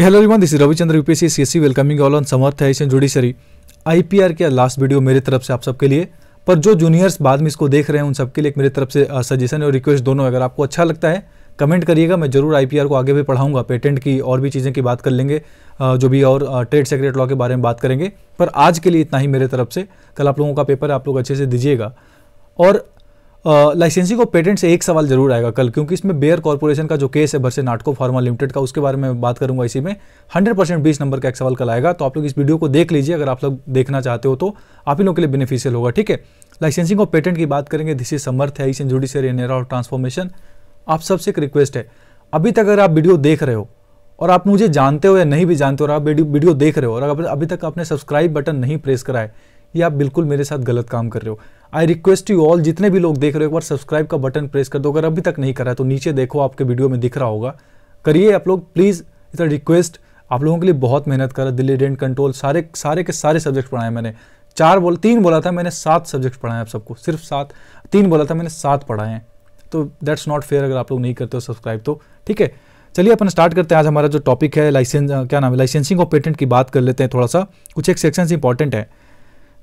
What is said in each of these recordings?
Hello everyone this is Ravichandra C CSC welcoming all on Samarth Asian judiciary IPR के last video मेरे तरफ से आप सबके लिए पर जो जूनियर्स बाद में इसको देख रहे हैं उन सबके लिए एक मेरी तरफ से सजेशन और रिक्वेस्ट दोनों अगर आपको अच्छा लगता है कमेंट करिएगा मैं जरूर आईपीआर को आगे भी पढ़ाऊंगा पेटेंट की और भी चीज़ें की बात कर लेंगे जो भी और ट्रेड सेक्रेट लॉ के बारे में बात करेंगे पर आज के लिए इतना ही मेरे तरफ से कल आप लोगों का पेपर आप लोग अच्छे से दीजिएगा और लाइसेंसी को पेटेंट से एक सवाल जरूर आएगा कल क्योंकि इसमें बेयर कॉर्पोरेशन का जो केस है भरसे नाटको फार्मा लिमिटेड का उसके बारे में बात करूंगा इसी में 100 परसेंट बीस नंबर का एक सवाल कल आएगा तो आप लोग इस वीडियो को देख लीजिए अगर आप लोग देखना चाहते हो तो आप ही लोगों के लिए बेनिफिशियल होगा ठीक है लाइसेंसिंग को पेटेंट की बात करेंगे दिस इज समर्थ है in judiciary in of transformation आप सबसे एक रिक्वेस्ट है अभी तक अगर आप वीडियो देख रहे हो और आप मुझे जानते हो या नहीं भी जानते हो और आप वीडियो देख रहे हो और अभी तक आपने सब्सक्राइब बटन नहीं प्रेस कराए है ये आप बिल्कुल मेरे साथ गलत काम कर रहे हो आई रिक्वेस्ट यू ऑल जितने भी लोग देख रहे हो एक बार सब्सक्राइब का बटन प्रेस कर दो अगर अभी तक नहीं करा तो नीचे देखो आपके वीडियो में दिख रहा होगा करिए आप लोग प्लीज़ इतना रिक्वेस्ट आप लोगों के लिए बहुत मेहनत करा दिल्ली डेंट कंट्रोल सारे सारे के सारे सब्जेक्ट पढ़ाए मैंने चार बोल तीन बोला था मैंने सात सब्जेक्ट पढ़ाए आप सबको सिर्फ सात तीन बोला था मैंने सात पढ़ाए तो दैट्स नॉट फेयर अगर आप लोग नहीं करते हो सब्सक्राइब तो ठीक है चलिए अपन स्टार्ट करते हैं आज हमारा जो टॉपिक है लाइसेंस क्या नाम है लाइसेंसिंग और पेटेंट की बात कर लेते हैं थोड़ा सा कुछ एक सेक्शन इंपॉर्टेंट है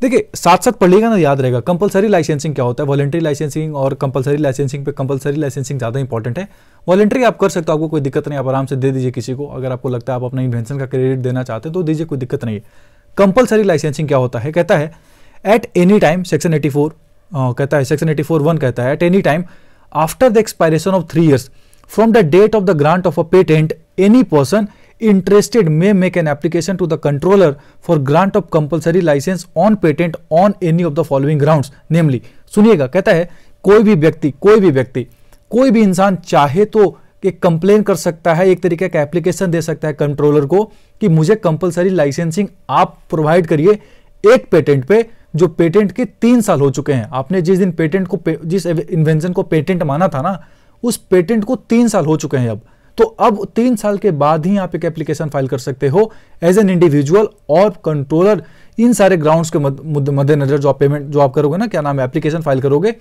देखिए साथ साथ पढ़िएगा ना याद रहेगा कंपलसरी लाइसेंसिंग क्या होता है वॉलेंट्री लाइसेंसिंग और कंपलसरी लाइसेंसिंग पे कंपलसरी लाइसेंसिंग ज़्यादा इंपॉर्टेंट है वॉलेंट्री आप कर सकते हो आपको कोई दिक्कत नहीं आप आराम से दे दीजिए किसी को अगर आपको लगता है आप अपना इन्वेंशन का क्रेडिट देना चाहते हैं तो दीजिए कोई दिक्कत नहीं है कंपलसरी लाइसेंसिंग क्या होता है कहता है at any time section eighty four कहता है सेक्शन एटी फोर वन कहता है at any time after the expiration of three years from the date of the grant of a patent any person interested may make an application to the controller for grant of compulsory license on patent on any of the following grounds namely सुनिएगा कहता है कोई भी व्यक्ति कोई भी व्यक्ति कोई भी इंसान चाहे तो एक कंप्लेन कर सकता है एक तरीके का एप्लीकेशन दे सकता है कंट्रोलर को कि मुझे कंपलसरी लाइसेंसिंग आप प्रोवाइड करिए एक पेटेंट पे जो पेटेंट के तीन साल हो चुके हैं आपने जिस दिन पेटेंट को पे, जिस इन्वेंशन को पेटेंट माना था ना उस पेटेंट को तीन साल हो चुके हैं अब तो अब तीन साल के बाद ही आप एक एप्लीकेशन फाइल कर सकते हो एज एन इंडिविजुअल और कंट्रोलर इन सारे ग्राउंड्स के मद्देनजर जो आप पेमेंट जो आप करोगे ना क्या नाम है एप्लीकेशन फाइल करोगे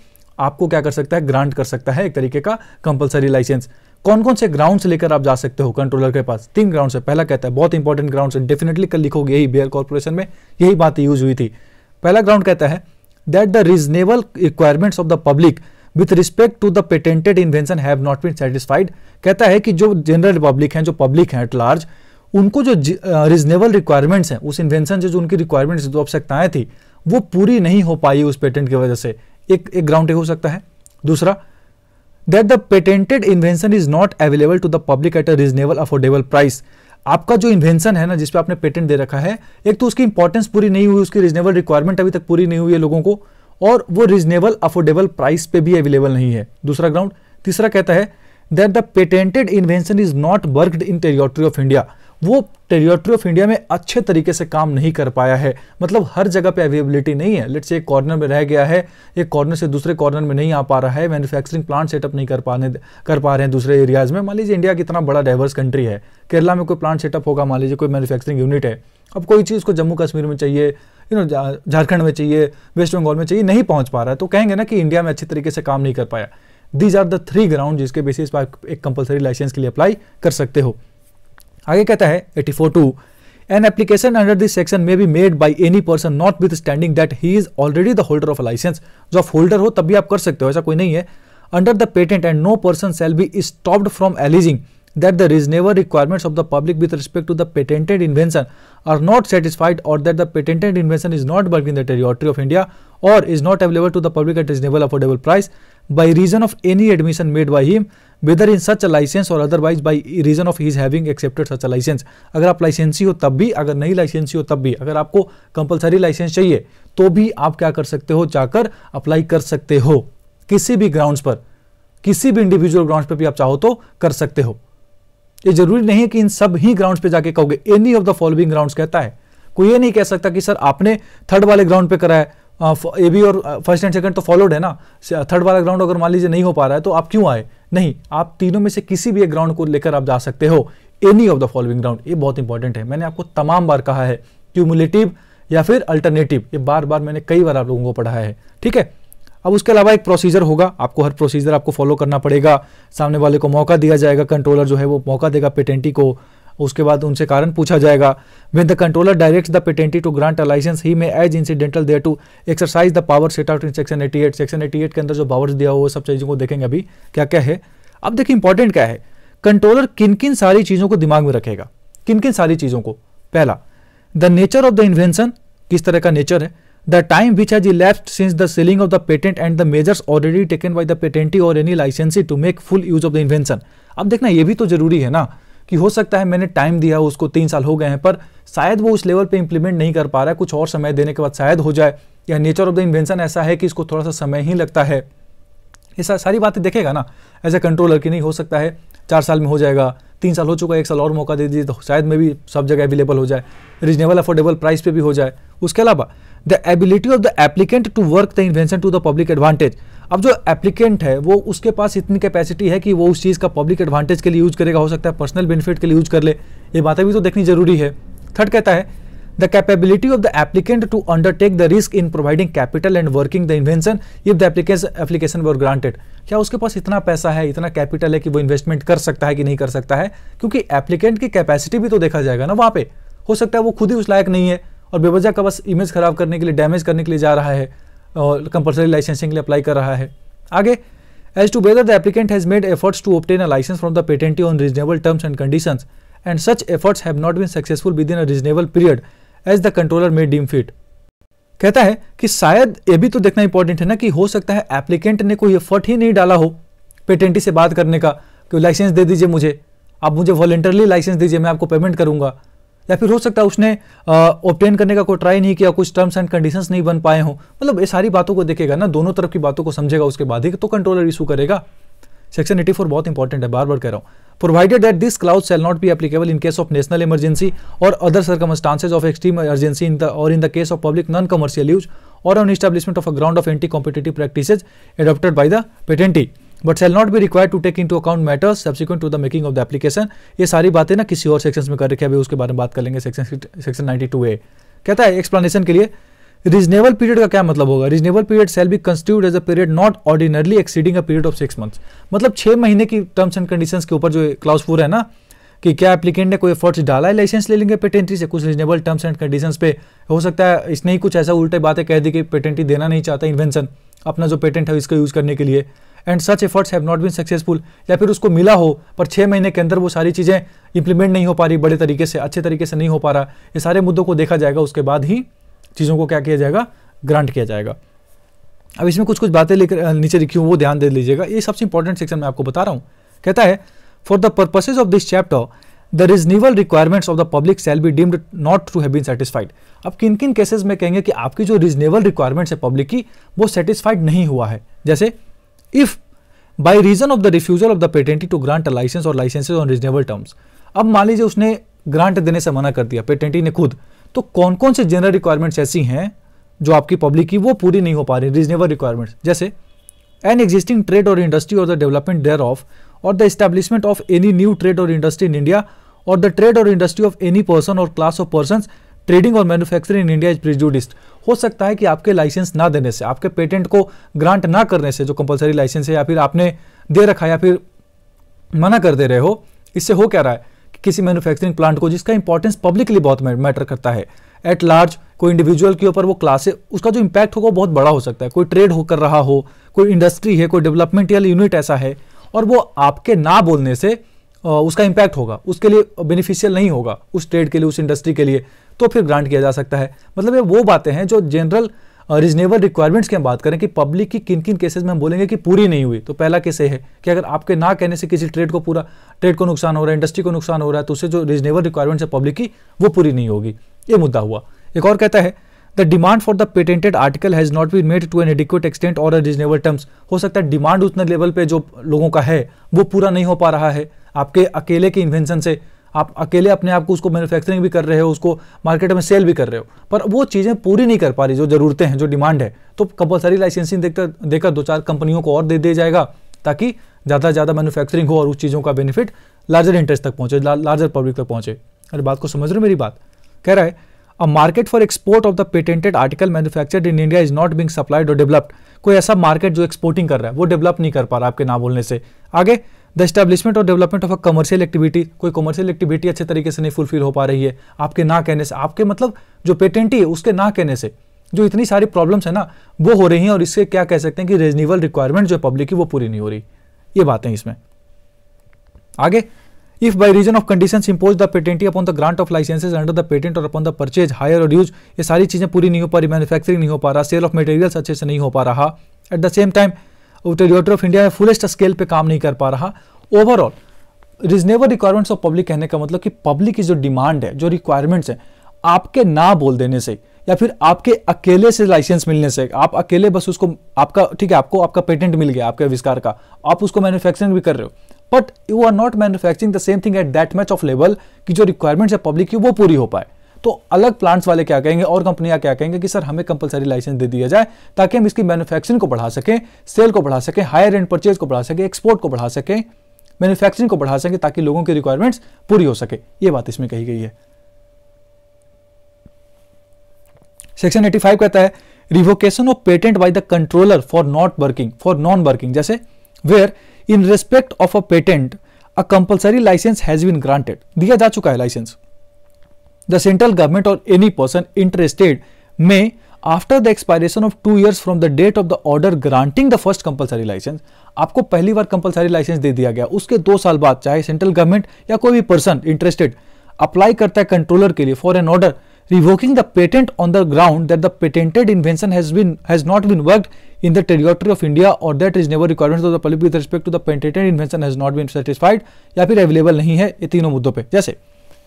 आपको क्या कर सकता है ग्रांट कर सकता है एक तरीके का कंपलसरी लाइसेंस कौन कौन से ग्राउंड लेकर आप जा सकते हो कंट्रोलर के पास तीन ग्राउंड से पहला कहता है बहुत इंपॉर्टेंट ग्राउंड से डेफिनेटली कल लिखोगे यही बेयर कॉर्पोरेशन में यही बात यूज हुई थी पहला ग्राउंड कहता है that the reasonable requirements of the public with respect to the patented invention have not been satisfied कहता है कि जो जनरल पब्लिक हैं जो पब्लिक हैं एट लार्ज उनको जो रिजनेबल रिक्वायरमेंट्स हैं उस इन्वेंशन से जो उनकी रिक्वायरमेंट्स जो आवश्यकताएं थी वो पूरी नहीं हो पाई उस पेटेंट की वजह से एक एक ग्राउंड हो सकता है दूसरा that the patented invention is not available to the public at a reasonable affordable price आपका जो इन्वेंशन है ना जिसपे आपने पेटेंट दे रखा है एक तो उसकी इंपॉर्टेंस पूरी नहीं हुई उसकी रिजनेबल रिक्वायरमेंट अभी तक पूरी नहीं हुई है लोगों को और वो रिजनेबल अफोर्डेबल प्राइस पे भी अवेलेबल नहीं है दूसरा ग्राउंड तीसरा कहता है that the patented invention is not worked in territory of India वो टेरिटरी ऑफ इंडिया में अच्छे तरीके से काम नहीं कर पाया है मतलब हर जगह पे अवेलेबिलिटी नहीं है लेट्स एक कॉर्नर में रह गया है एक कॉर्नर से दूसरे कॉर्नर में नहीं आ पा रहा है मैन्युफैक्चरिंग प्लांट सेटअप नहीं कर पाने कर पा रहे हैं दूसरे एरियाज में मान लीजिए इंडिया कितना बड़ा डाइवर्स कंट्री है केरला में कोई प्लांट सेटअप होगा मान लीजिए कोई मैन्युफैक्चरिंग यूनिट है अब कोई चीज़ को जम्मू कश्मीर में चाहिए यू नो झारखंड में चाहिए वेस्ट बंगाल में चाहिए नहीं पहुंच पा रहा है तो कहेंगे ना कि इंडिया में अच्छे तरीके से काम नहीं कर पाया these are the three ground जिसके बेसिस पर आप एक कंपलसरी लाइसेंस के लिए अप्लाई कर सकते हो आगे कहता है eighty four two an application under this section may be made by any person notwithstanding that he is already the holder of licence जो आप होल्डर हो तब भी आप कर सकते हो ऐसा कोई नहीं है under the patent and no person shall be stopped from alleging that the reasonable requirements of the public with respect to the patented invention are not satisfied or that the patented invention is not working in the territory of India or is not available to the public at reasonable affordable price by reason of any admission made by him whether in such a license or otherwise by reason of his having accepted such a license अगर आप लाइसेंसी हो तब भी अगर नहीं लाइसेंसी हो तब भी अगर आपको कंपलसरी लाइसेंस चाहिए तो भी आप क्या कर सकते हो जाकर apply kar sakte ho kisi bhi grounds par किसी भी इंडिविजुअल ग्राउंड्स पर भी आप चाहो तो कर सकते हो ये जरूरी नहीं है कि इन सब ही ग्राउंड पे जाके कहोगे any of the following ground कहता है कोई ये नहीं कह सकता कि सर आपने थर्ड वाले ग्राउंड पे करा है ए बी और फर्स्ट एंड सेकंड तो फॉलोड है ना थर्ड वाला ग्राउंड अगर मान लीजिए नहीं हो पा रहा है तो आप क्यों आए नहीं आप तीनों में से किसी भी एक ग्राउंड को लेकर आप जा सकते हो any of the following ground ये बहुत इंपॉर्टेंट है मैंने आपको तमाम बार कहा है क्यूमुलेटिव या फिर अल्टरनेटिव ये बार बार मैंने कई बार आप लोगों को पढ़ाया है ठीक है अब उसके अलावा एक प्रोसीजर होगा आपको हर प्रोसीजर आपको फॉलो करना पड़ेगा सामने वाले को मौका दिया जाएगा कंट्रोलर जो है वो मौका देगा पेटेंटी को उसके बाद उनसे कारण पूछा जाएगा when the controller direct the patentee to grant a licence he may as incidental thereto exercise the power set out in section 88 section 88 के अंदर जो पावर्स दिया हुआ वो सब चीज़ों को देखेंगे अभी क्या क्या है अब देखिए इंपॉर्टेंट क्या है कंट्रोलर किन किन सारी चीज़ों को दिमाग में रखेगा किन किन सारी चीज़ों को पहला the nature of the invention किस तरह का नेचर है The time which has elapsed since the selling of the patent and the measures already taken by the patentee or any licensee to make full use of the invention. अब देखना ये भी तो जरूरी है ना कि हो सकता है मैंने टाइम दिया उसको तीन साल हो गए हैं पर शायद वो उस लेवल पे इंप्लीमेंट नहीं कर पा रहा है कुछ और समय देने के बाद शायद हो जाए या नेचर ऑफ द इन्वेंशन ऐसा है कि इसको थोड़ा सा समय ही लगता है ये सारी बातें देखेगा ना एज ए कंट्रोलर की नहीं हो सकता है चार साल में हो जाएगा तीन साल हो चुका है एक साल और मौका दे दीजिए तो शायद में भी सब जगह अवेलेबल हो जाए रीजनेबल अफोर्डेबल प्राइस पे भी हो जाए उसके अलावा the ability of the applicant to work the invention to the public advantage अब जो एप्लीकेंट है वो उसके पास इतनी कैपेसिटी है कि वो उस चीज़ का पब्लिक एडवांटेज के लिए यूज करेगा हो सकता है पर्सनल बेनिफिट के लिए यूज कर ले ये बातें भी तो देखनी जरूरी है थर्ड कहता है the capability of the applicant to undertake the risk in providing capital and working the invention if the application application were क्या उसके पास इतना पैसा है इतना कैपिटल है कि वो इन्वेस्टमेंट कर सकता है कि नहीं कर सकता है क्योंकि एप्लीकेंट की कैपेसिटी भी तो देखा जाएगा ना वहां पर हो सकता है वो खुद ही उस लायक नहीं है और बेबजा का बस इमेज खराब करने के लिए डैमेज करने के लिए जा रहा है और कंपलसरी लाइसेंसिंग के लिए अप्लाई कर रहा है आगे as to whether the applicant has made efforts to obtain a licence from the patentee on reasonable terms and conditions and such efforts have not been successful within a reasonable period as the controller may deem fit कहता है कि शायद ये भी तो देखना important है ना कि हो सकता है एप्लीकेंट ने कोई एफर्ट ही नहीं डाला हो पेटेंटी से बात करने का कि लाइसेंस दे दीजिए मुझे आप मुझे वॉलेंटरली लाइसेंस दीजिए मैं आपको पेमेंट करूंगा या फिर हो सकता है उसने ऑप्टेन करने का कोई ट्राई नहीं किया कुछ टर्म्स एंड कंडीशंस नहीं बन पाए हो मतलब ये सारी बातों को देखेगा ना दोनों तरफ की बातों को समझेगा उसके बाद ही तो कंट्रोलर इशू करेगा सेक्शन 84 बहुत इंपॉर्टेंट है बार बार कह रहा हूँ provided that this clause shall not be applicable in case of national emergency or other circumstances of extreme emergency in the or in the case of public non commercial use or on establishment of a ground of anti competitive practices adopted by the patentee but shall not be require to take into account matters subsequent to the making of the application ये सारी बातें ना किसी और section में कर रखे अभी उसके बारे में बात कर लेंगे section section ninety two A कहता है एक्सप्लेनेशन के लिए रीजनेबल पीरियड का क्या मतलब होगा reasonable period shall be constitute as a period not ordinarily exceeding a period of six months मतलब छह महीने की टर्म्स एंड कंडीशंस के ऊपर जो क्लाउस फोर है ना कि क्या एप्लीकेंट ने कोई एफर्ट्स डाला है लाइसेंस ले लेंगे पेटेंट्री से कुछ रीजनेबल टर्म्स एंड कंडीशंस पे हो सकता है इसने ही कुछ ऐसा उल्टे बातें कह दी कि पेटेंट्री देना नहीं चाहता इन्वेंशन अपना जो पेटेंट है इसका यूज़ करने के लिए and such efforts have not been successful या फिर उसको मिला हो पर छः महीने के अंदर वो सारी चीज़ें इंप्लीमेंट नहीं हो पा रही बड़े तरीके से अच्छे तरीके से नहीं हो पा रहा ये सारे मुद्दों को देखा जाएगा उसके बाद ही चीज़ों को क्या किया जाएगा ग्रांट किया जाएगा अब इसमें कुछ कुछ बातें लेकर नीचे लिखी हूँ वो ध्यान दे लीजिएगा ये सबसे इंपॉर्टेंट सेक्शन मैं आपको बता रहा हूँ कहता है for the purposes of this chapter the reasonable requirements of the public shall be deemed not to have been satisfied अब किन किन केसेज में कहेंगे कि आपकी जो रिजनेबल रिक्वायरमेंट्स है पब्लिक की वो सेटिस्फाइड नहीं हुआ है जैसे if by reason of the refusal of the patentee to grant a licence or licences on reasonable terms अब मान लीजिए उसने ग्रांट देने से मना कर दिया पेटेंटी ने खुद तो कौन कौन से जनरल रिक्वायरमेंट्स ऐसी हैं जो आपकी पब्लिक की वो पूरी नहीं हो पा रही रीजनेबल रिक्वायरमेंट्स जैसे an existing trade or industry or the development thereof or the establishment of any new trade or industry in India or the trade or industry of any person or class of person trading or manufacturing in India is prejudiced हो सकता है कि आपके licence ना देने से आपके patent को ग्रांट ना करने से जो कंपलसरी लाइसेंस है या फिर आपने दे रखा या फिर मना कर दे रहे हो इससे हो क्या रहा है किसी मैन्युफैक्चरिंग प्लांट को जिसका इंपॉर्टेंस पब्लिकली बहुत मैटर करता है एट लार्ज कोई इंडिविजुअल के ऊपर वो क्लासे उसका जो इम्पैक्ट होगा वो बहुत बड़ा हो सकता है कोई ट्रेड हो कर रहा हो कोई इंडस्ट्री है कोई डेवलपमेंटियल यूनिट ऐसा है और वो आपके ना बोलने से उसका इम्पैक्ट होगा उसके लिए बेनिफिशियल नहीं होगा उस ट्रेड के लिए उस इंडस्ट्री के लिए तो फिर ग्रांट किया जा सकता है मतलब ये वो बातें हैं जो जनरल रीजनेबल रिक्वायरमेंट्स की हम बात करें कि पब्लिक की किन किन केसेस में हम बोलेंगे कि पूरी नहीं हुई तो पहला केस है कि अगर आपके ना कहने से किसी ट्रेड को पूरा ट्रेड को नुकसान हो रहा है इंडस्ट्री को नुकसान हो रहा है तो उससे जो रीजनेबल रिक्वायरमेंट्स है पब्लिक की वो पूरी नहीं होगी ये मुद्दा हुआ एक और कहता है the demand for the patented article has not be made to an adequate extent or reasonable terms हो सकता है डिमांड उतने लेवल पे जो लोगों का है वो पूरा नहीं हो पा रहा है आपके अकेले के इन्वेंशन से आप अकेले अपने आप को उसको मैन्युफैक्चरिंग भी कर रहे हो उसको मार्केट में सेल भी कर रहे हो पर वो चीज़ें पूरी नहीं कर पा रही जो ज़रूरतें हैं जो डिमांड है तो कंपलसरी लाइसेंसिंग देखकर देकर दो चार कंपनियों को और दे दिया जाएगा ताकि ज़्यादा से ज़्यादा मैनुफैक्चरिंग हो और उस चीज़ों का बेनिफिट लार्जर इंटरेस्ट तक पहुँचे ला, लार्जर पब्लिक तक पहुँचे अरे बात को समझ रहे हो मेरी बात कह रहा है a market for export of the patented article manufactured in India is not being supplied or developed कोई ऐसा मार्केट जो एक्सपोर्टिंग कर रहा है वो डेवलप नहीं कर पा रहा आपके ना बोलने से आगे the establishment or development of a commercial activity कोई कमर्शियल एक्टिविटी अच्छे तरीके से नहीं फुलफिल हो पा रही है आपके ना कहने से आपके मतलब जो पेटेंटी है उसके ना कहने से जो इतनी सारी प्रॉब्लम्स है ना वो हो रही हैं और इससे क्या कह सकते हैं कि रीजनेबल रिक्वायरमेंट जो है पब्लिक की वो पूरी नहीं हो रही ये बातें इसमें आगे if by reason of condition impose the patentee upon the grant of licences under the patent or upon the purchase hire or use ये सारी चीज़ें पूरी नहीं हो पा रही मैन्युफैक्चरिंग नहीं हो पा रहा सेल ऑफ मटेरियल्स अच्छे से नहीं हो पा रहा at the same time territory of India है फुलेस्ट स्केल पे काम नहीं कर पा रहा overall reasonable requirements of public कहने का मतलब कि पब्लिक की जो डिमांड है जो रिक्वायरमेंट्स है आपके ना बोल देने से या फिर आपके अकेले से लाइसेंस मिलने से आप अकेले बस उसको आपका ठीक है आपको आपका पेटेंट मिल गया आपके आविष्कार का आप उसको मैन्युफैक्चरिंग भी कर रहे हो but you are not manufacturing the same thing at that much of level की जो रिक्वायरमेंट्स है पब्लिक की वो पूरी हो पाए तो अलग प्लांट्स वाले क्या कहेंगे और कंपनियां क्या कहेंगे कि सर हमें कंपलसरी लाइसेंस दे दिया जाए ताकि हम इसकी मैन्युफैक्चरिंग को बढ़ा सकें सेल को बढ़ा सकें हायर एंड परचेज को बढ़ा सकें एक्सपोर्ट को बढ़ा सकें मैन्युफैक्चरिंग को बढ़ा सकें ताकि लोगों की रिक्वायरमेंट्स पूरी हो सके ये बात इसमें कही गई है सेक्शन फाइव कहता है revocation of patent by the controller for not working for non working जैसे where in respect of a patent a compulsory licence has been granted दिया जा चुका है licence the central government or any person interested may after the expiration of two years from the date of the order granting the first compulsory licence आपको पहली बार compulsory licence दे दिया गया उसके दो साल बाद चाहे सेंट्रल गवर्नमेंट या कोई भी पर्सन इंटरेस्टेड अप्लाई करता है कंट्रोलर के लिए for an order revoking the patent on the ground that the patented invention has been has not been work in the territory of India or that is never requirement of the public with respect to the patented invention has not been satisfied या फिर available नहीं है ये तीनों मुद्दों पर जैसे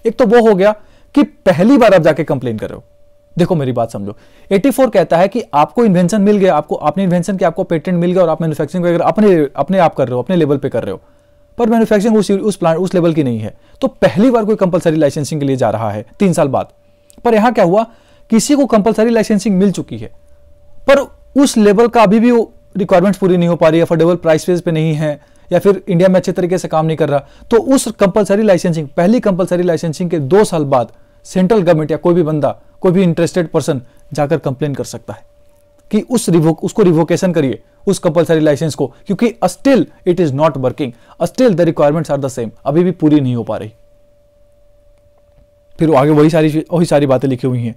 एक तो वो हो गया कि पहली बार आप जाके कंप्लेन कर रहे हो देखो मेरी बात समझो 84 कहता है कि आपको इन्वेंशन मिल गया आपको आपने इन्वेंशन के आपको पेटेंट मिल गया और आप मैन्युफैक्चरिंग वगैरह अपने अपने आप कर रहे हो अपने लेवल पे कर रहे हो पर मैन्युफैक्चरिंग उस उस प्लांट उस लेवल की नहीं है तो पहली बार कोई कंपलसरी लाइसेंसिंग के लिए जा रहा है तीन साल बाद पर यहां क्या हुआ किसी को कंपलसरी लाइसेंसिंग मिल चुकी है पर उस लेवल का अभी भी रिक्वायरमेंट्स पूरी नहीं हो पा रही अफोर्डेबल प्राइस पे नहीं है या फिर इंडिया में अच्छे तरीके से काम नहीं कर रहा तो उस कंपलसरी लाइसेंसिंग पहली कंपलसरी लाइसेंसिंग के दो साल बाद सेंट्रल गवर्नमेंट या कोई भी बंदा कोई भी इंटरेस्टेड पर्सन जाकर कंप्लेन कर सकता है कि उस रिवोक उसको रिवोकेशन करिए उस कंपलसरी लाइसेंस को क्योंकि still it is not working still the requirements are the same अभी भी पूरी नहीं हो पा रही फिर आगे वही सारी वही सारी बातें लिखी हुई हैं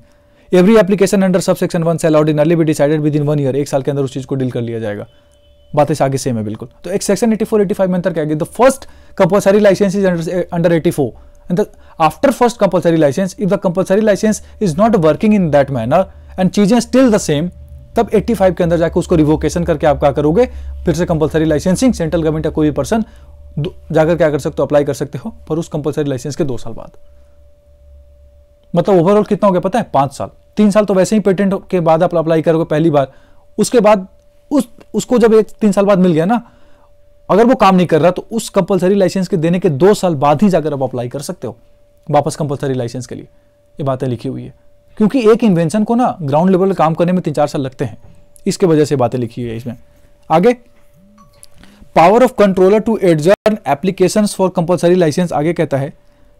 every application under subsection one shall in be decided within one year एक साल के अंदर उस चीज को डील कर लिया जाएगा बातें आगे सेम है बिल्कुल तो एक section eighty four eighty five में अंतर क्या है the first compulsory licence is under eighty four and the after first compulsory license if the compulsory license is not working in that manner चीजें स्टिल द सेम तब 85 के अंदर जाकर उसको रिवोकेशन करके आप क्या करोगे फिर से कंपलसरी लाइसेंसिंग सेंट्रल गवर्नमेंट या कोई भी पर्सन जाकर क्या कर सकते हो अप्लाई कर सकते हो पर उस कंपलसरी लाइसेंस के दो साल बाद मतलब ओवरऑल कितना हो गया पता है पांच साल तीन साल तो वैसे ही पेटेंट के बाद आप अप्लाई करोगे पहली बार उसके बाद उस उसको जब एक तीन साल बाद मिल गया ना अगर वो काम नहीं कर रहा तो उस कंपलसरी लाइसेंस के देने के दो साल बाद ही जाकर आप अप्लाई कर सकते हो वापस कंपलसरी लाइसेंस के लिए ये बातें लिखी हुई है क्योंकि एक इन्वेंशन को ना ग्राउंड लेवल काम करने में तीन चार साल लगते हैं इसके वजह से बातें लिखी हुई है इसमें आगे power of controller to adjourn application for compulsory licence आगे कहता है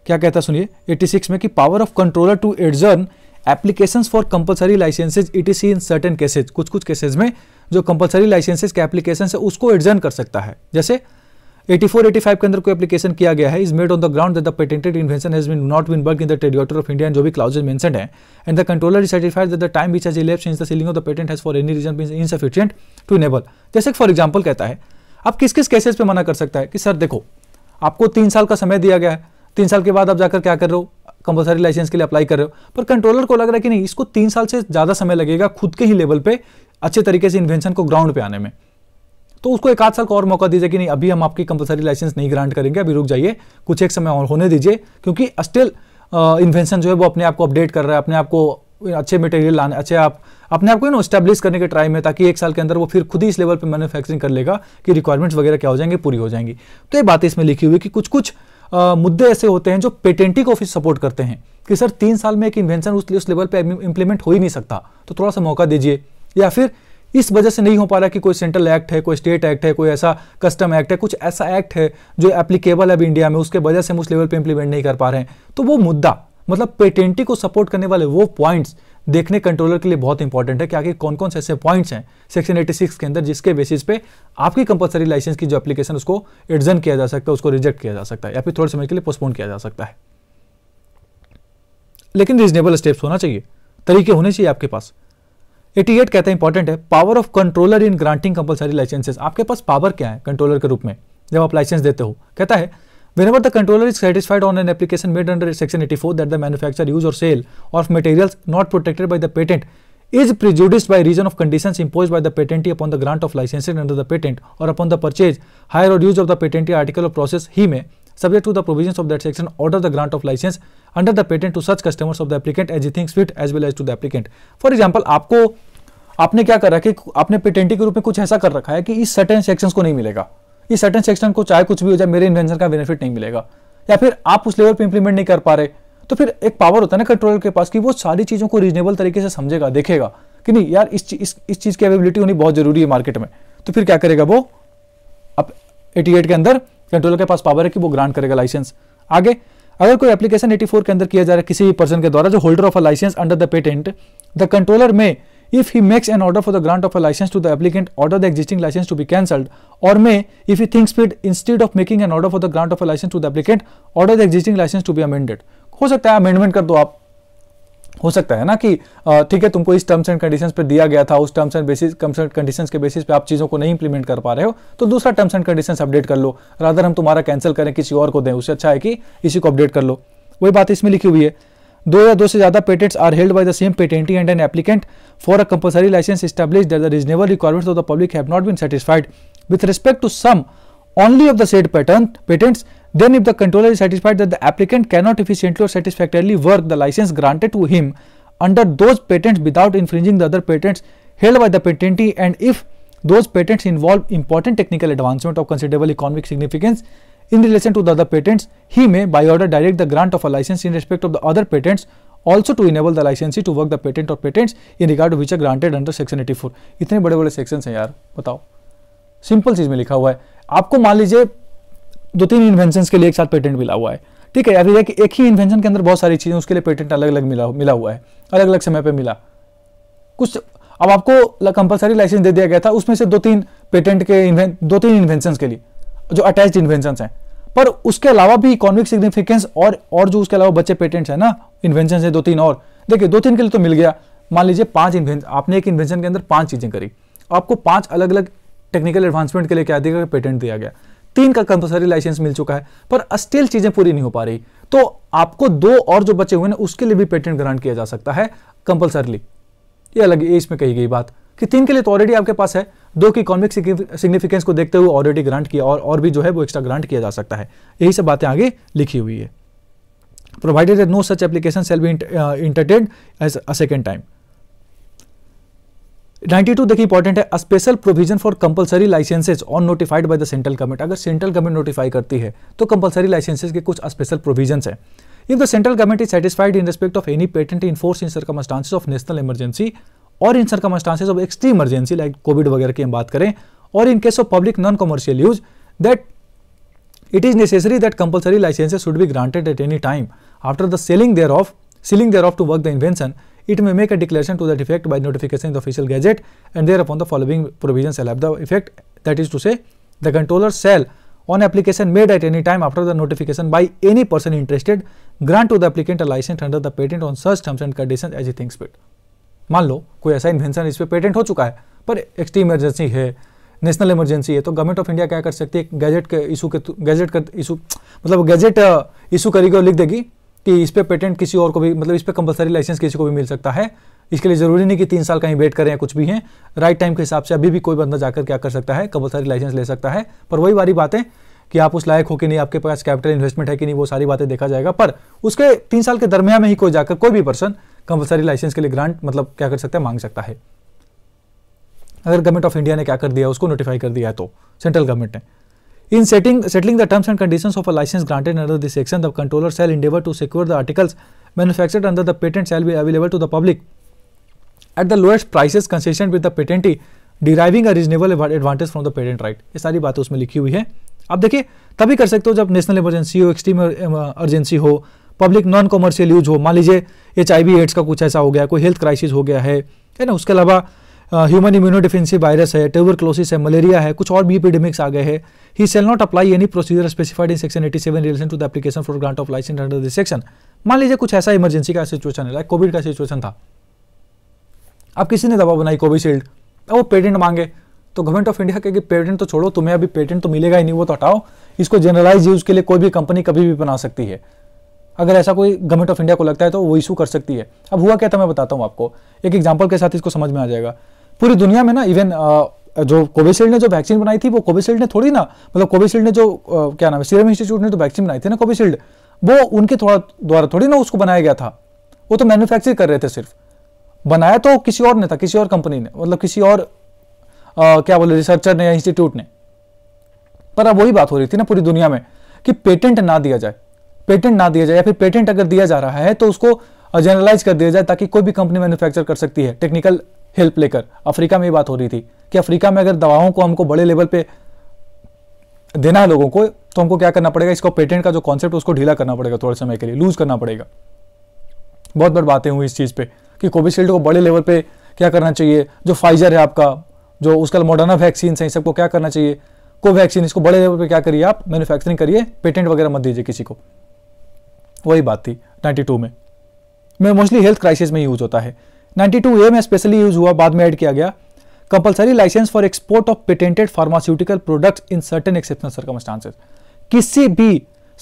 क्या कहता है सुनिए 86 में कि power of controller to adjourn application for compulsory licences it in certain cases कुछ कुछ केसेज में जो कंपलसरी लाइसेंसेज के एप्लीकेशन है उसको एडजन कर सकता है जैसे 84 85 के अंदर कोई एप्लीकेशन किया गया है is made on the ground that the patented invention has been not been work in the territory of India जो भी क्लाउजेज मेंशन है and the controller is certified that the time which has elapse in the sealing of the patent has for any reason been insufficient to enable जैसे for example कहता है आप किस किस cases पे मना कर सकता है कि सर देखो आपको तीन साल का समय दिया गया है तीन साल के बाद आप जाकर क्या कर रहे हो कंपलसरी लाइसेंस के लिए अप्लाई कर रहे हो पर कंट्रोलर को लग रहा है कि नहीं इसको तीन साल से ज़्यादा समय लगेगा खुद के ही लेवल पर अच्छे तरीके से इन्वेंशन को ग्राउंड पे आने में तो उसको एक आध साल का और मौका दीजिए कि नहीं अभी हम आपकी कंपलसरी लाइसेंस नहीं ग्रांट करेंगे अभी रुक जाइए कुछ एक समय और होने दीजिए क्योंकि स्टिल इन्वेंशन जो है वो अपने आप को अपडेट कर रहा है अपने आप को अच्छे मटेरियल लाने अच्छे आप अपने आप को ना स्टैब्लिश करने के ट्राई में ताकि एक साल के अंदर वो फिर खुद ही इस लेवल पर मैन्युफैक्चरिंग कर लेगा कि रिक्वायरमेंट्स वगैरह क्या हो जाएंगे पूरी हो जाएंगी तो ये बातें इसमें लिखी हुई कि कुछ कुछ आ, मुद्दे ऐसे होते हैं जो पेटेंटिंग ऑफिस सपोर्ट करते हैं कि सर तीन साल में एक इन्वेंशन उस, उस लेवल पर इंप्लीमेंट हो ही नहीं सकता तो थोड़ा सा मौका दीजिए या फिर इस वजह से नहीं हो पा रहा कि कोई सेंट्रल एक्ट है कोई स्टेट एक्ट है कोई ऐसा कस्टम एक्ट है कुछ ऐसा एक्ट है जो एप्लीकेबल है अभी इंडिया में उसके वजह से हम उस लेवल पर इंप्लीमेंट नहीं कर पा रहे हैं तो वो मुद्दा मतलब पेटेंटी को सपोर्ट करने वाले वो पॉइंट्स देखने कंट्रोलर के लिए बहुत इंपॉर्टेंट है कि आगे कौन कौन से ऐसे पॉइंट्स हैं सेक्शन 86 के अंदर जिसके बेसिस पे आपकी कंपलसरी लाइसेंस की जो एप्लीकेशन उसको एडजन किया जा सकता है उसको रिजेक्ट किया जा सकता है या फिर थोड़े समय के लिए पोस्टपोन किया जा सकता है लेकिन रीजनेबल स्टेप्स होना चाहिए तरीके होने चाहिए आपके पास 88 कहता है इंपॉर्टेंट है power of controller in granting compulsory licences आपके पास पावर क्या है कंट्रोलर के रूप में जब आप लाइसेंस देते हो कहता है Whenever the controller is satisfied on an application made under section 84 that the manufacture, use or sale of materials not protected by the patent is prejudiced by reason of conditions imposed by the patentee upon the grant of licensing under the patent or upon the purchase, hire or use of the patentee article or process, he may, subject to the provisions of that section, order the grant of license under the patent to such customers of the applicant as he thinks fit as well as to the applicant. For example, आपको आपने क्या कर रखा है कि आपने पेटेंटी के रूप में कुछ ऐसा कर रखा है कि इस सर्टेन सेक्शंस को नहीं मिलेगा ये सर्टन सेक्शन को चाहे कुछ भी हो जाए मेरे इन्वेंशन का बेनिफिट नहीं मिलेगा या फिर आप उस लेवल पर इंप्लीमेंट नहीं कर पा रहे तो फिर एक पावर होता है ना कंट्रोलर के पास कि वो सारी चीज़ों को रीजनेबल तरीके से समझेगा देखेगा कि नहीं यार इस इस इस चीज़ की अवेबिलिटी होनी बहुत ज़रूरी है मार्केट में तो फिर क्या करेगा वो अब 88 के अंदर कंट्रोलर के पास पावर है कि वो ग्रांट करेगा लाइसेंस आगे अगर कोई एप्लीकेशन 84 के अंदर किया जा रहा है किसी भी पर्सन के द्वारा जो holder of a licence under the patent the controller may if he makes an order for the grant of a license to the applicant order the existing license to be cancelled or may if he thinks fit instead of making an order for the grant of a license to the applicant order the existing license to be amended ho sakta hai amendment kar do aap हो सकता है ना कि ठीक है तुमको इस terms and conditions पे दिया गया था उस terms and basis terms and conditions के बेसिस पे आप चीज़ों को नहीं इंप्लीमेंट कर पा रहे हो तो दूसरा टर्म्स एंड कंडीशंस अपडेट कर लो रादर हम तुम्हारा कैंसिल करें किसी और को दें उससे अच्छा है कि इसी को अपडेट कर लो वही बात इसमें लिखी हुई है दो या दो से ज्यादा patents are held by the same patentee and an applicant for a compulsory licence establish that the reasonable requirements of the public have not been satisfied with respect to some only of the said patents, then if the controller is satisfied that the applicant cannot efficiently or satisfactorily work the license granted to him under those patents without infringing the other patents held by the patentee and if those patents involve important technical advancement of considerable economic significance, In relation to the other patents, he may by order direct the grant of a license in respect of the other patents also to enable the licensee to work the patent or patents in regard to which are granted under section 84 इतने बड़े बड़े section हैं यार बताओ simple चीज में लिखा हुआ है आपको मान लीजिए दो तीन इन्वेंशन के लिए एक साथ पेटेंट मिला हुआ है ठीक है या फिर एक ही इन्वेंशन के अंदर बहुत सारी चीज़ें उसके लिए पेटेंट अलग अलग मिला मिला हुआ है अलग अलग समय पर मिला कुछ अब आपको कंपलसरी लाइसेंस दे दिया गया था उसमें से दो तीन पेटेंट के दो तीन इन्वेंशन के लिए जो अटैच इन्वेंशन हैं पर उसके अलावा भी इकोनॉमिक सिग्निफिकेंस और और जो उसके अलावा बच्चे पेटेंट्स हैं ना इन्वेंशन है दो तीन और देखिए दो तीन के लिए तो मिल गया मान लीजिए पांच इन्वेंशन आपने एक इन्वेंशन के अंदर पांच चीज़ें करी आपको पांच अलग अलग टेक्निकल एडवांसमेंट के लिए क्या दिया पेटेंट दिया गया तीन का कंपलसरी लाइसेंस मिल चुका है पर स्टिल चीज़ें पूरी नहीं हो पा रही तो आपको दो और जो बचे हुए ना उसके लिए भी पेटेंट ग्रांट किया जा सकता है कंपलसरली ये अलग इसमें कही गई बात कि तीन के लिए तो ऑलरेडी आपके पास है दो की इकोनॉमिक सिग्निफिकेंस को देखते हुए ऑलरेडी ग्रांट किया और और भी जो है वो एक्स्ट्रा ग्रांट किया जा सकता है यही सब बातें आगे लिखी हुई uh, है provided no such application shall be entertained as a second time 92 देखिए इंपॉर्टेंट है special provision for compulsory licences on notified by the central government अगर सेंट्रल गवर्नमेंट नोटिफाई करती है तो कंपलसरी लाइसेंसेज के कुछ स्पेशल प्रोविजन है if the central government is satisfied in respect of any patent in force in circumstances of national emergency or in circumstances of extreme emergency like Covid वगैरह की हम बात करें और in case of public non commercial use that it is necessary that compulsory licences should be granted at any time after the sealing thereof sealing thereof to work the invention it may make a declaration to that effect by notification the official gazette and thereupon the following provision shall have the effect that is to say the controller shall on application made at any time after the notification by any person interested grant to the applicant a licence under the patent on सर्च terms and condition as he thinks fit मान लो कोई ऐसा invention इस पर patent हो चुका है पर एक्सट्रीम इमरजेंसी है नेशनल इमरजेंसी है तो गवर्नमेंट ऑफ इंडिया क्या कर सकती है गैजेट के इशू के गैजेट कर इशू मतलब गैजेट इशू uh, करेगी और लिख देगी कि इस पर पेटेंट किसी और को भी मतलब इस पर कंपलसरी लाइसेंस किसी को भी मिल सकता है इसके लिए ज़रूरी नहीं कि तीन साल कहीं वेट करें या कुछ भी हैं राइट टाइम के हिसाब से अभी भी कोई बंदा जाकर क्या कर सकता है कंपलसरी लाइसेंस ले सकता है पर वही बारी बातें कि आप उस लायक हो कि नहीं आपके पास कैपिटल इन्वेस्टमेंट है कि नहीं वो सारी बातें देखा जाएगा पर उसके तीन साल के दरमियान में ही कोई जाकर कोई भी पर्सन कंपलसरी लाइसेंस के लिए ग्रांट मतलब क्या कर सकता है मांग सकता है अगर गवर्नमेंट ऑफ इंडिया ने क्या कर दिया उसको नोटिफाई कर दिया है तो सेंट्रल गवर्नमेंट ने In setting, settling the terms and conditions of a license granted under this section, the controller shall endeavour to secure the articles manufactured under the patent shall be available to the public at the lowest prices consistent with the patentee, deriving a reasonable advantage from the patent right. ये सारी बातें उसमें लिखी हुई है आप देखिए तभी कर सकते हो जब नेशनल इमरजेंसी हो एक्सट्रीम अर्जेंसी हो पब्लिक नॉन कॉमर्शियल यूज हो मान लीजिए एच एड्स का कुछ ऐसा हो गया कोई हेल्थ क्राइसिस हो गया है है ना उसके अलावा ह्यूमन इम्यूनोडिफेंसी वायरस है टेबरक्लोसिस है मलेरिया है कुछ और भी एपिडेमिक्स आ गए हैं he shall not apply any procedure specified in section eighty seven relation to the application for grant of licence under this section मान लीजिए कुछ ऐसा इमरजेंसी का सिचुएशन है लाइक कोविड का सिचुएशन था अब किसी ने दवा बनाई कोविशील्ड अब वो पेटेंट मांगे तो गवर्नमेंट ऑफ इंडिया कहेगी पेटेंट तो छोड़ो तुम्हें अभी पेटेंट तो मिलेगा ही नहीं वो तो हटाओ इसको जनरलाइज यूज के लिए कोई भी कंपनी कभी भी बना सकती है अगर ऐसा कोई गवर्नमेंट ऑफ इंडिया को लगता है तो वो इशू कर सकती है अब हुआ क्या था मैं बताता हूँ आपको एक एग्जाम्पल के साथ इसको समझ में आ जाएगा पूरी दुनिया में ना इवन जो कोविशील्ड ने जो वैक्सीन बनाई थी वो कोविशील्ड ने थोड़ी ना मतलब कोविशील्ड ने जो क्या नाम है सीरम इंस्टीट्यूट ने जो वैक्सीन बनाई थी ना कोविशील्ड वो उनके थोड़ा द्वारा थोड़ी ना उसको बनाया गया था वो तो मैन्युफैक्चर कर रहे थे सिर्फ बनाया तो किसी और ने था किसी और कंपनी ने मतलब किसी और आ, क्या बोले रिसर्चर ने या इंस्टीट्यूट ने पर अब वही बात हो रही थी ना पूरी दुनिया में कि पेटेंट ना दिया जाए पेटेंट ना दिया जाए या फिर पेटेंट अगर दिया जा रहा है तो उसको जनरलाइज कर दिया जाए ताकि कोई भी कंपनी मैन्युफैक्चर कर सकती है टेक्निकल हेल्प लेकर अफ्रीका में ये बात हो रही थी कि अफ्रीका में अगर दवाओं को हमको बड़े लेवल पे देना है लोगों को तो हमको क्या करना पड़ेगा इसको पेटेंट का जो कॉन्सेप्ट है उसको ढीला करना पड़ेगा थोड़े समय के लिए लूज करना पड़ेगा बहुत बड़ी बातें हुई इस चीज़ पे कि कोविशील्ड को बड़े लेवल पे क्या करना चाहिए जो फाइजर है आपका जो उसका मॉडर्ना वैक्सीन है सबको क्या करना चाहिए को वैक्सीन इसको बड़े लेवल पर क्या करिए आप मैन्युफैक्चरिंग करिए पेटेंट वगैरह मत दीजिए किसी को वही बात थी 92 में मैं मोस्टली हेल्थ क्राइसिस में यूज़ होता है 92 ए में स्पेशली यूज़ हुआ बाद में ऐड किया गया compulsory licence for export of patented pharmaceutical products in certain exceptional circumstances किसी भी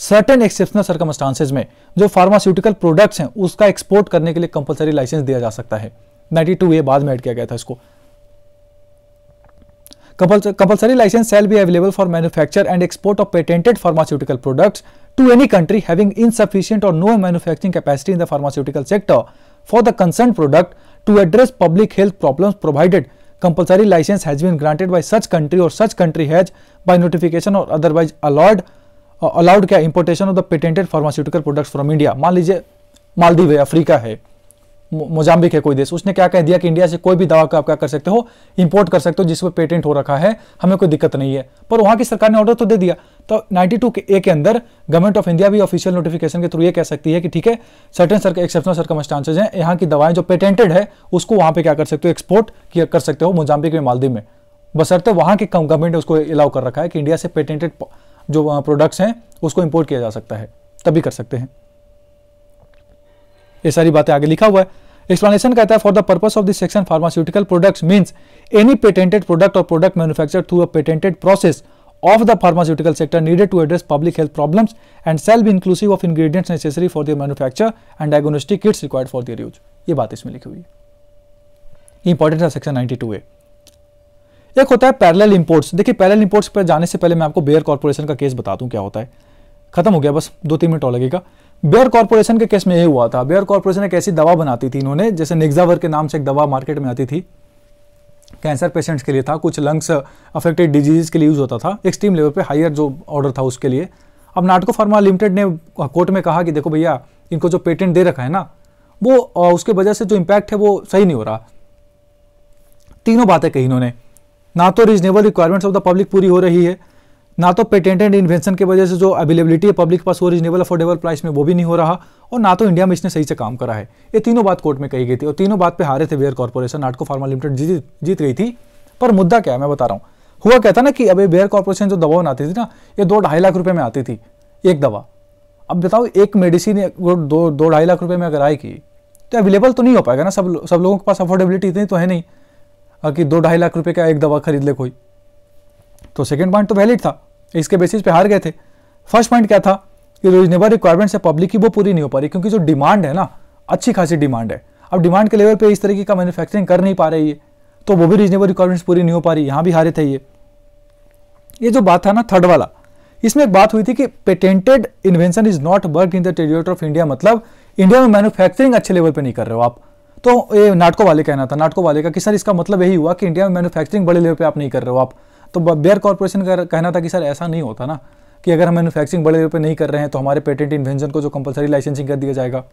सर्टन एक्सेप्शनल सर्कमस्टांसेज में जो फार्मास्यूटिकल प्रोडक्ट्स हैं उसका एक्सपोर्ट करने के लिए कंपलसरी लाइसेंस दिया जा सकता है 92 ए बाद में ऐड किया गया था इसको compulsory licence shall be available for manufacture and export of patented pharmaceutical products to any country having insufficient or no manufacturing capacity in the pharmaceutical sector for the concern product to address public health problem provided compulsory licence has been granted by such country or such country has by notification or otherwise allowed allowed क्या importation of the patented pharmaceutical products from India मान लीजिए मालदीव है Africa है Mozambique है कोई देश उसने क्या कह दिया कि इंडिया से कोई भी दवा का आप क्या कर सकते हो इंपोर्ट कर सकते हो जिस पर पेटेंट हो रखा है हमें कोई दिक्कत नहीं है पर वहां की सरकार ने ऑर्डर तो दे दिया तो 92 के ए के अंदर गवर्नमेंट ऑफ इंडिया भी ऑफिशियल नोटिफिकेशन के थ्रू ये कह सकती है कि ठीक है सर्टन सर एक्सेप्शनल सर्कमस्टांसेज हैं यहाँ की दवाएं जो पेटेंटेड है उसको वहां पर क्या कर सकते हो एक्सपोर्ट किया कर सकते हो मोजाम्बिक में मालदीव में बसरते वहां के गवर्नमेंट ने उसको अलाउ कर रखा है कि इंडिया से पेटेंटेड जो प्रोडक्ट्स हैं उसको इंपोर्ट किया जा सकता है तभी कर सकते हैं ये सारी बातें आगे लिखा हुआ है एक्सप्लेनेशन कहता है for the purpose of this section pharmaceutical products means any patented product or product manufacture through a patented process of the pharmaceutical sector needed to address public health problems and shall inclusive of ingredients necessary for the manufacture and diagnostic kits required for their use ये बात इसमें लिखी हुई है important है section 92 ए एक होता है पैरेलल इंपोर्ट्स देखिए पैरेलल इंपोर्ट्स पर जाने से पहले मैं आपको बेयर कॉर्पोरेशन का केस बता दूं क्या होता है खत्म हो गया बस दो तीन मिनट और लगेगा बेयर कॉरपोरेशन के केस में यही हुआ था बेयर कॉरपोरेशन एक ऐसी दवा बनाती थी इन्होंने जैसे निग्जावर के नाम से एक दवा मार्केट में आती थी कैंसर पेशेंट्स के लिए था कुछ लंग्स अफेक्टेड डिजीज के लिए यूज़ होता था एक्सट्रीम लेवल पे हायर जो ऑर्डर था उसके लिए अब नाटको फार्मा लिमिटेड ने कोर्ट में कहा कि देखो भैया इनको जो पेटेंट दे रखा है ना वो उसके वजह से जो इम्पैक्ट है वो सही नहीं हो रहा तीनों बातें कही इन्होंने ना तो reasonable requirements of the public पूरी हो रही है ना तो पेटेंटेड इन्वेंशन की वजह से जो अवेलेबिलिटी है पब्लिक पास वो रिजनेबल अफोर्डेबल प्राइस में वो भी नहीं हो रहा और ना तो इंडिया में इसने सही से काम करा है ये तीनों बात कोर्ट में कही गई थी और तीनों बात पे हारे थे बेयर कॉर्पोरेशन नाटको फार्मा लिमिटेड जीत जीत गई थी पर मुद्दा क्या है मैं बता रहा हूँ हुआ कहता ना कि अभी बेयर कॉर्पोरेशन जो दवा बनाती थी ना ये दो ढाई लाख रुपये में आती थी एक दवा अब बताओ एक मेडिसिन दो दो ढाई लाख रुपये में अगर आएगी तो अवेलेबल तो नहीं हो पाएगा ना सब सब लोगों के पास अफोर्डेबिलिटी इतनी तो है नहीं कि दो ढाई लाख रुपये का एक दवा खरीद ले कोई तो सेकेंड पॉइंट तो वैलिड था इसके बेसिस पे हार गए थे फर्स्ट पॉइंट क्या था कि रीजनेबल रिक्वायरमेंट से पब्लिक की वो पूरी नहीं हो पा रही क्योंकि जो डिमांड है ना अच्छी खासी डिमांड है अब डिमांड के लेवल पे इस तरीके का मैन्युफैक्चरिंग कर नहीं पा रही है तो वो भी रीजनेबल रिक्वायरमेंट्स पूरी नहीं हो पा रही यहाँ भी हारे थे ये ये जो बात था ना थर्ड वाला इसमें एक बात हुई थी कि patented invention is not work in the territory of India मतलब इंडिया में मैन्युफैक्चरिंग अच्छे लेवल पर नहीं कर रहे हो आप तो ये नाटको वाले कहना था नाटको वाले का कि सर इसका मतलब यही हुआ कि इंडिया में मैन्युफैक्चरिंग बड़े लेवल पर आप नहीं कर रहे हो आप तो बेयर कॉरपोरेशन का कहना था कि सर ऐसा नहीं होता ना कि अगर हम मैनुफैक्चरिंग बड़े लेवल पर नहीं कर रहे हैं तो हमारे पेटेंट इन्वेंशन को जो कंपलसरी लाइसेंसिंग कर दिया जाएगा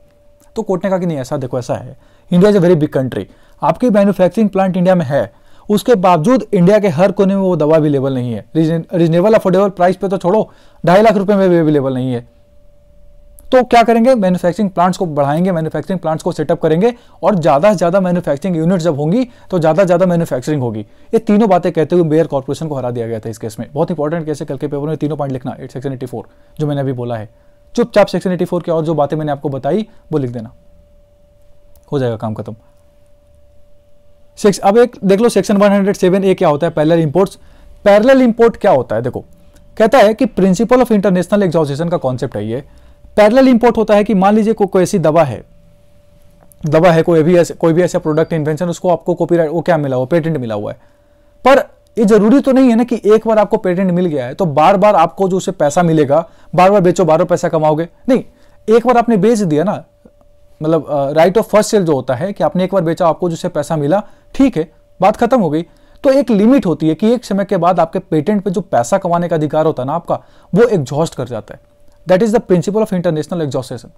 तो कोर्ट ने कहा कि नहीं ऐसा देखो ऐसा है India is a very big country आपके मैन्युफैक्चरिंग प्लांट इंडिया में है उसके बावजूद इंडिया के हर कोने में वो दवा अवेलेबल नहीं है रीजनेबल अफोर्डेबल प्राइस पे तो छोड़ो ढाई लाख रुपए में भी अवेलेबल नहीं है तो क्या करेंगे मैन्युफैक्चरिंग प्लांट्स को बढ़ाएंगे मैन्युफैक्चरिंग प्लांट्स को सेटअप करेंगे और ज़्यादा से ज़्यादा मैन्युफैक्चरिंग यूनिट जब होंगी तो ज़्यादा ज़्यादा मैन्युफैक्चरिंग होगी ये तीनों बातें कहते हुए बेयर कॉर्पोरेशन को हरा दिया गया था इस केस में बहुत इंपॉर्टेंट कैसे कल के पेपर में तीनों पॉइंट लिखना एट सेक्शन एटी फोर जो मैंने अभी बोला है चुपचाप सेक्शन एटी फोर की और जो बातें मैंने आपको बताई वो लिख देना हो जाएगा काम खत्म अब एक देख लो सेक्शन वन ए क्या होता है पैरल इंपोर्ट पैरल इंपोर्ट क्या होता है देखो कहता है कि प्रिंसिपल ऑफ इंटरनेशनल एग्जॉस्टेशन का कॉन्सेप्ट है ये पैरेलल इंपोर्ट होता है कि मान लीजिए को, कोई ऐसी दवा है दवा है कोई भी ऐसे कोई भी ऐसा प्रोडक्ट इन्वेंशन उसको आपको कॉपीराइट वो क्या मिला हुआ पेटेंट मिला हुआ है पर ये जरूरी तो नहीं है ना कि एक बार आपको पेटेंट मिल गया है तो बार बार आपको जो उसे पैसा मिलेगा बार बार बेचो बार बार पैसा कमाओगे नहीं एक बार आपने बेच दिया ना मतलब राइट ऑफ फर्स्ट सेल जो होता है कि आपने एक बार बेचा आपको जिससे पैसा मिला ठीक है बात खत्म हो गई तो एक लिमिट होती है कि एक समय के बाद आपके पेटेंट पे जो पैसा कमाने का अधिकार होता है ना आपका वो एग्जॉस्ट कर जाता है that is the principle of international exhaustion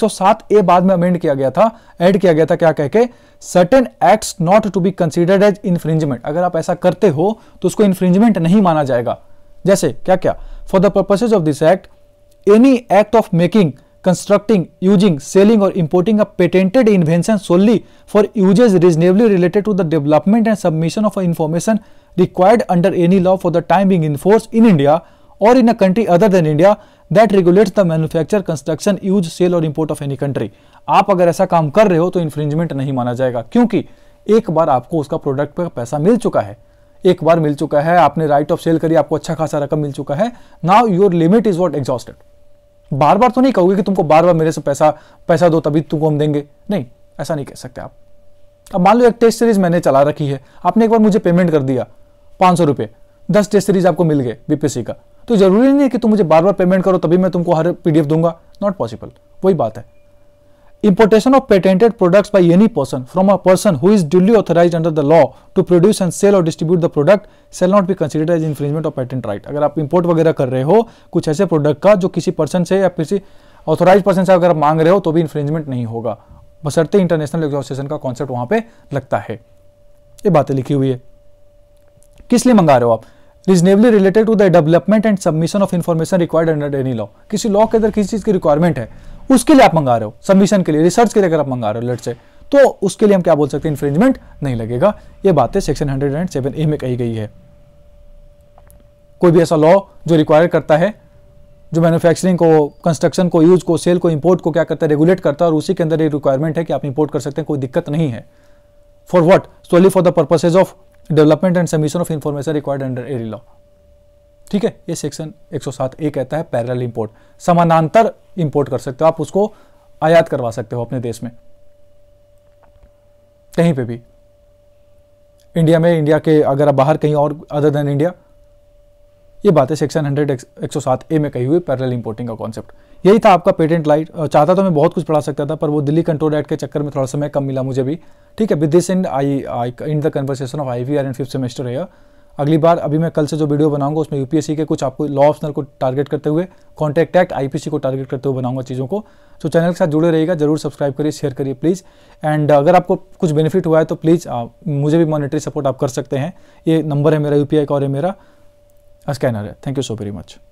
तो सात ए बाद में अमेंड किया गया था एड किया गया था क्या कहकर के certain acts not to be considered as infringement अगर आप ऐसा करते हो तो उसको इन्फ्रिंजमेंट नहीं माना जाएगा जैसे क्या क्या for the purposes of this act any act of making constructing using selling or importing a patented invention solely for uses reasonably related to the development and submission of a information required under any law for the time being in force in India or in a country other than India that regulates the manufacture, construction, use, sale or import of any country. आप अगर ऐसा काम कर रहे हो तो infringement नहीं माना जाएगा क्योंकि एक बार आपको उसका प्रोडक्ट पर पैसा मिल चुका है एक बार मिल चुका है आपने राइट ऑफ सेल करी आपको अच्छा खासा रकम मिल चुका है now your limit is what exhausted बार बार तो नहीं कहोगे कि तुमको बार बार मेरे से पैसा पैसा दो तभी तुमको हम देंगे नहीं ऐसा नहीं कह सकते आप अब मान लो एक टेस्ट सीरीज मैंने चला रखी है आपने एक बार मुझे पेमेंट कर दिया पाँच सौ रुपये दस टेस्ट सीरीज आपको मिल गए बीपीसी का तो जरूरी नहीं है कि तुम मुझे बार बार पेमेंट करो तभी मैं तुमको हर पीडीएफ दूंगा नॉट पॉसिबल वही बात है importation of patented products by any person from a person who is duly authorise under the law to produce and sell or distribute the product shall not be consider as infringement of patent right अगर आप import वगैरह कर रहे हो कुछ ऐसे product का जो किसी पर्सन से या किसी ऑथोराइज पर्सन से अगर आप मांग रहे हो तो भी इन्फ्रिजमेंट नहीं होगा बसरते इंटरनेशनल एसोसिएशन का कॉन्सेप्ट वहां पे लगता है ये बातें लिखी हुई है किस लिए मंगा रहे हो आप reasonably related to the development and submission of information required under any law किसी लॉ के अंदर किसी चीज़ की रिक्वायरमेंट है उसके लिए आप मंगा रहे हो सबमिशन के लिए रिसर्च के लिए अगर आप मंगा रहे हो लेट से तो उसके लिए हम क्या बोल सकते हैं इन्फ्रिंजमेंट नहीं लगेगा ये बातें section hundred and seven A में कही गई है कोई भी ऐसा लॉ जो रिक्वायर करता है जो मैन्युफैक्चरिंग को कंस्ट्रक्शन को यूज को सेल को इंपोर्ट को क्या करता है रेगुलेट करता है और उसी के अंदर एक रिक्वायरमेंट है कि आप इंपोर्ट कर सकते हैं कोई दिक्कत नहीं है for what solely for the purposes of development and submission of information required under any law ठीक है ये सेक्शन 107 ए कहता है पैरल इंपोर्ट समानांतर इंपोर्ट कर सकते हो आप उसको आयात करवा सकते हो अपने देश में कहीं पे भी इंडिया में इंडिया के अगर आप बाहर कहीं और अदर देन इंडिया ये बातें सेक्शन हंड्रेड एक सौ सात ए में कही हुई पैरल इंपोर्टिंग का कॉन्सेप्ट यही था आपका पेटेंट लाइट चाहता तो मैं बहुत कुछ पढ़ा सकता था पर वो दिल्ली कंट्रोल एक्ट के चक्कर में थोड़ा समय कम मिला मुझे भी ठीक है with this and I I in the conversation of I V R and fifth semester है अगली बार अभी मैं कल से जो वीडियो बनाऊंगा उसमें यूपीएससी के कुछ आपको लॉ ऑप्शनल को टारगेट करते हुए कॉन्टैक्ट एक्ट आईपीसी को टारगेट करते हुए बनाऊंगा चीज़ों को तो चैनल के साथ जुड़े रहेगा जरूर सब्सक्राइब करिए शेयर करिए प्लीज़ एंड अगर आपको कुछ बेनिफिट हुआ है तो प्लीज़ मुझे भी मॉनिटरी सपोर्ट आप कर सकते हैं ये नंबर है मेरा यू का और है मेरा a Thank you so very much.